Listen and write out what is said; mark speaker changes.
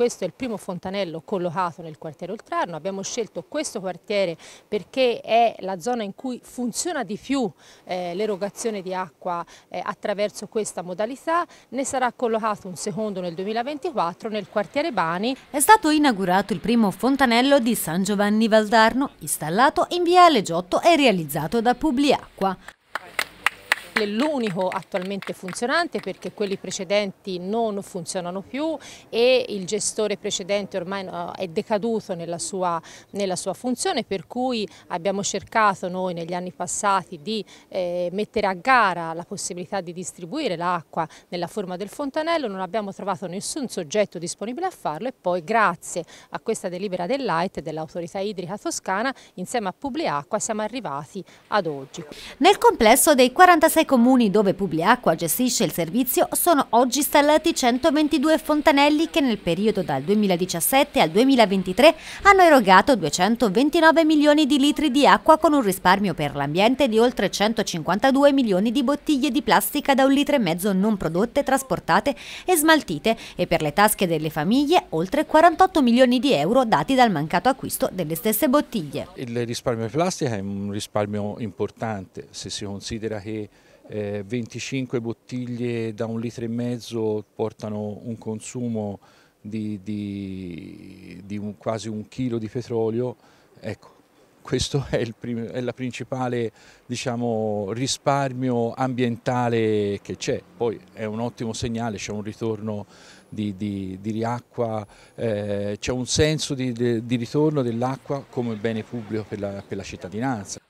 Speaker 1: questo è il primo fontanello collocato nel quartiere Oltrarno, abbiamo scelto questo quartiere perché è la zona in cui funziona di più eh, l'erogazione di acqua eh, attraverso questa modalità, ne sarà collocato un secondo nel 2024 nel quartiere
Speaker 2: Bani. È stato inaugurato il primo fontanello di San Giovanni Valdarno, installato in via Legiotto e realizzato da Publiacqua
Speaker 1: è l'unico attualmente funzionante perché quelli precedenti non funzionano più e il gestore precedente ormai è decaduto nella sua, nella sua funzione per cui abbiamo cercato noi negli anni passati di eh, mettere a gara la possibilità di distribuire l'acqua nella forma del fontanello, non abbiamo trovato nessun soggetto disponibile a farlo e poi grazie a questa delibera dell'AIT dell'autorità idrica toscana insieme a Publiacqua siamo arrivati ad oggi.
Speaker 2: Nel complesso dei 46 comuni dove Publiacqua gestisce il servizio sono oggi installati 122 fontanelli che nel periodo dal 2017 al 2023 hanno erogato 229 milioni di litri di acqua con un risparmio per l'ambiente di oltre 152 milioni di bottiglie di plastica da un litro e mezzo non prodotte, trasportate e smaltite e per le tasche delle famiglie oltre 48 milioni di euro dati dal mancato acquisto delle stesse bottiglie.
Speaker 3: Il risparmio di plastica è un risparmio importante se si considera che eh, 25 bottiglie da un litro e mezzo portano un consumo di, di, di un, quasi un chilo di petrolio, ecco, questo è il prim è principale diciamo, risparmio ambientale che c'è, poi è un ottimo segnale, c'è un ritorno di, di, di riacqua, eh, c'è un senso di, di ritorno dell'acqua come bene pubblico per la, per la cittadinanza.